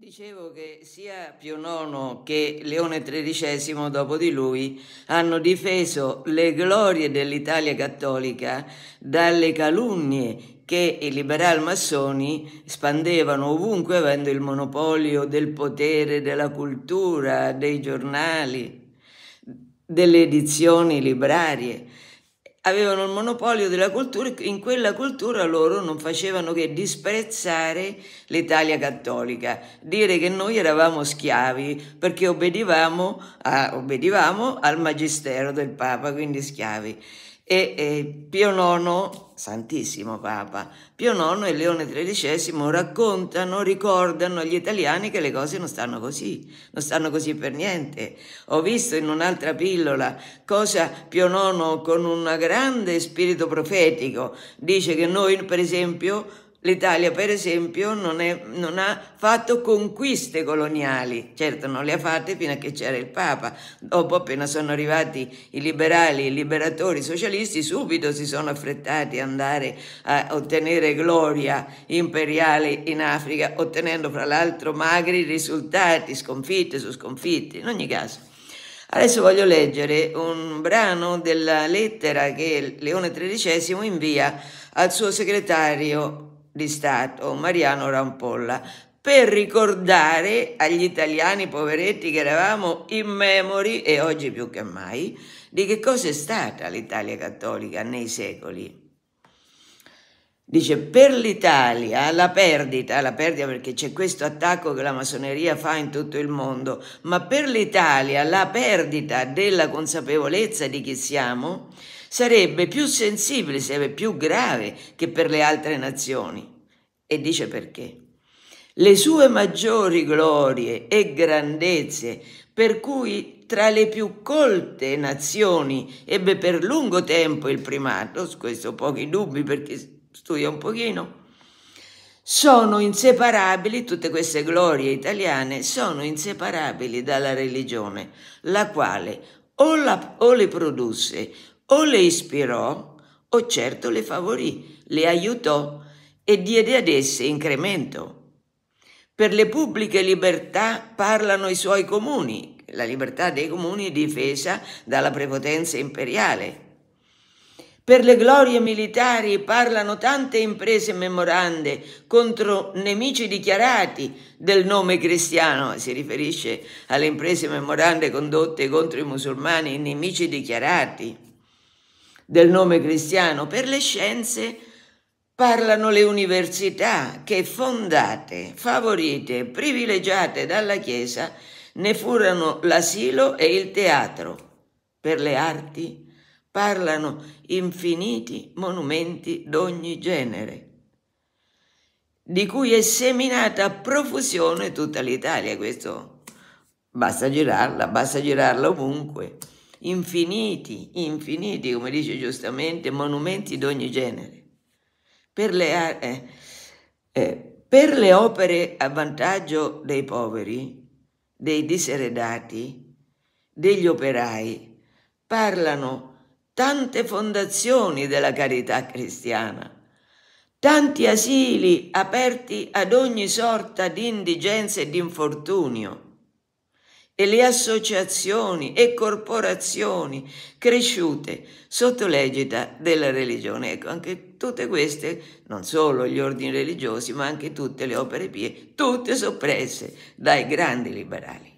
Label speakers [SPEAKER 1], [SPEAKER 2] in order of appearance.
[SPEAKER 1] Dicevo che sia Pio IX che Leone XIII dopo di lui hanno difeso le glorie dell'Italia cattolica dalle calunnie che i liberal massoni spandevano ovunque avendo il monopolio del potere, della cultura, dei giornali, delle edizioni librarie avevano il monopolio della cultura e in quella cultura loro non facevano che disprezzare l'Italia cattolica, dire che noi eravamo schiavi perché obbedivamo, a, obbedivamo al magistero del Papa, quindi schiavi e, e Pio IX, Santissimo Papa, Pio IX e Leone XIII raccontano, ricordano agli italiani che le cose non stanno così, non stanno così per niente. Ho visto in un'altra pillola cosa Pio IX con un grande spirito profetico dice che noi per esempio L'Italia, per esempio, non, è, non, ha fatto conquiste coloniali, certo non le ha fatte fino a che c'era il Papa, dopo appena sono arrivati i liberali, i liberatori, i socialisti, subito si sono affrettati ad andare a ottenere gloria imperiale in Africa, ottenendo fra l'altro magri risultati, sconfitte su sconfitte, in ogni caso. Adesso voglio leggere un brano della lettera che Leone XIII invia al suo segretario di Stato, Mariano Rampolla, per ricordare agli italiani poveretti che eravamo in immemori, e oggi più che mai, di che cosa è stata l'Italia cattolica nei secoli. Dice, per l'Italia la perdita, la perdita perché c'è questo attacco che la massoneria fa in tutto il mondo, ma per l'Italia la perdita della consapevolezza di chi siamo sarebbe più sensibile, sarebbe più grave che per le altre nazioni. E dice perché. Le sue maggiori glorie e grandezze, per cui tra le più colte nazioni ebbe per lungo tempo il primato, su questo ho pochi dubbi perché studia un pochino, sono inseparabili, tutte queste glorie italiane sono inseparabili dalla religione, la quale o, la, o, le produsse o le ispirò o certo le favorì, le aiutò e diede ad esse incremento. Per le pubbliche libertà parlano i suoi comuni, la libertà dei comuni difesa dalla prepotenza imperiale. Per le glorie militari parlano tante imprese memorande contro nemici dichiarati del nome cristiano, si riferisce alle imprese memorande condotte contro i musulmani, nemici dichiarati del nome cristiano per le scienze parlano le università che fondate, favorite, privilegiate dalla Chiesa ne furono l'asilo e il teatro. Per le arti parlano infiniti monumenti d'ogni genere, di cui è seminata a profusione tutta l'Italia. Questo basta girarla, basta girarla ovunque infiniti, infiniti, come dice giustamente, monumenti d'ogni genere. Per le, eh, eh, per le opere a vantaggio dei poveri, dei diseredati, degli operai, parlano tante fondazioni della carità cristiana, tanti asili aperti ad ogni sorta di indigenza e di infortunio e le associazioni e corporazioni cresciute sotto l'egida della religione. Ecco, anche tutte queste, non solo gli ordini religiosi, ma anche tutte le opere pie, tutte soppresse dai grandi liberali.